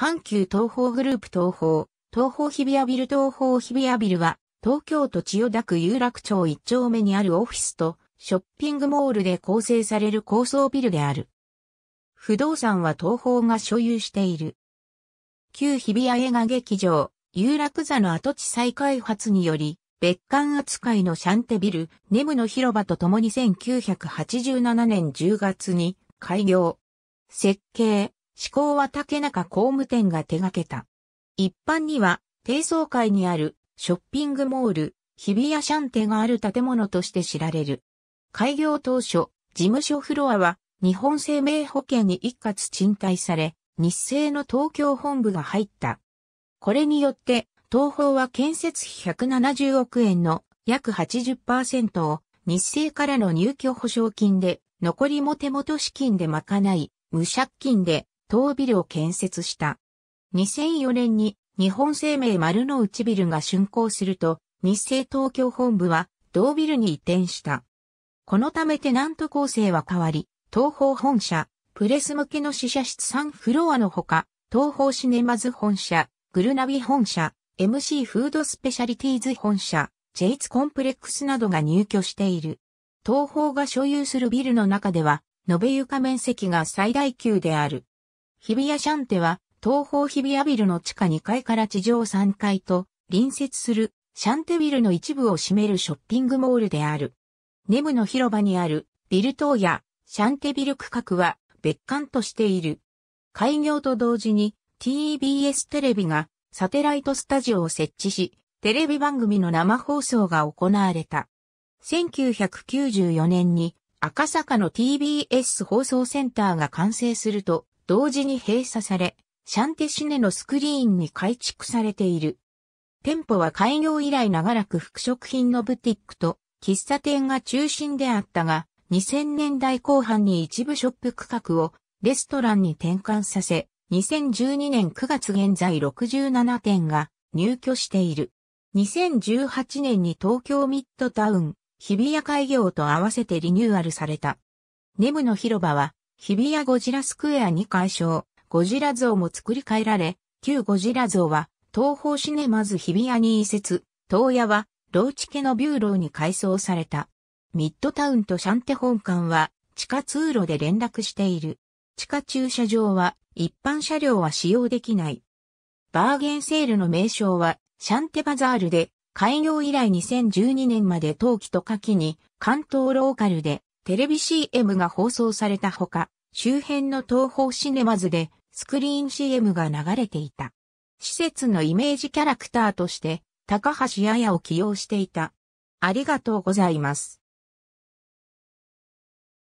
阪急東宝グループ東宝、東宝日比谷ビル東宝日比谷ビルは、東京都千代田区有楽町一丁目にあるオフィスとショッピングモールで構成される高層ビルである。不動産は東宝が所有している。旧日比谷映画劇場、有楽座の跡地再開発により、別館扱いのシャンテビル、ネムの広場とともに1987年10月に開業。設計、志向は竹中工務店が手掛けた。一般には、低層階にあるショッピングモール、日比谷シャンテがある建物として知られる。開業当初、事務所フロアは日本生命保険に一括賃貸され、日生の東京本部が入った。これによって、東宝は建設費170億円の約80%を日生からの入居保証金で、残りも手元資金で賄い、無借金で当ビルを建設した。2004年に日本生命丸の内ビルが竣工すると、日清東京本部は同ビルに移転した。このためテナント構成は変わり、東方本社、プレス向けの試写室3フロアのほか、東方シネマズ本社、グルナビ本社、MC フードスペシャリティーズ本社、ジェイツコンプレックスなどが入居している。東方が所有するビルの中では、延べ床面積が最大級である。日比谷シャンテは、東方日比谷ビルの地下2階から地上3階と隣接するシャンテビルの一部を占めるショッピングモールである。ネムの広場にあるビル等やシャンテビル区画は別館としている。開業と同時に TBS テレビがサテライトスタジオを設置し、テレビ番組の生放送が行われた。1994年に赤坂の TBS 放送センターが完成すると、同時に閉鎖され、シャンテシネのスクリーンに改築されている。店舗は開業以来長らく服飾品のブティックと喫茶店が中心であったが、2000年代後半に一部ショップ区画をレストランに転換させ、2012年9月現在67店が入居している。2018年に東京ミッドタウン、日比谷開業と合わせてリニューアルされた。ネムの広場は日比谷ゴジラスクエアに改消、ゴジラ像も作り変えられ、旧ゴジラ像は東方シネマズ日比谷に移設、東屋はローチ家のビューローに改装された。ミッドタウンとシャンテ本館は地下通路で連絡している。地下駐車場は一般車両は使用できない。バーゲンセールの名称はシャンテバザールで開業以来2012年まで冬季と夏季に関東ローカルでテレビ CM が放送されたほか、周辺の東方シネマズでスクリーン CM が流れていた。施設のイメージキャラクターとして、高橋彩を起用していた。ありがとうございます。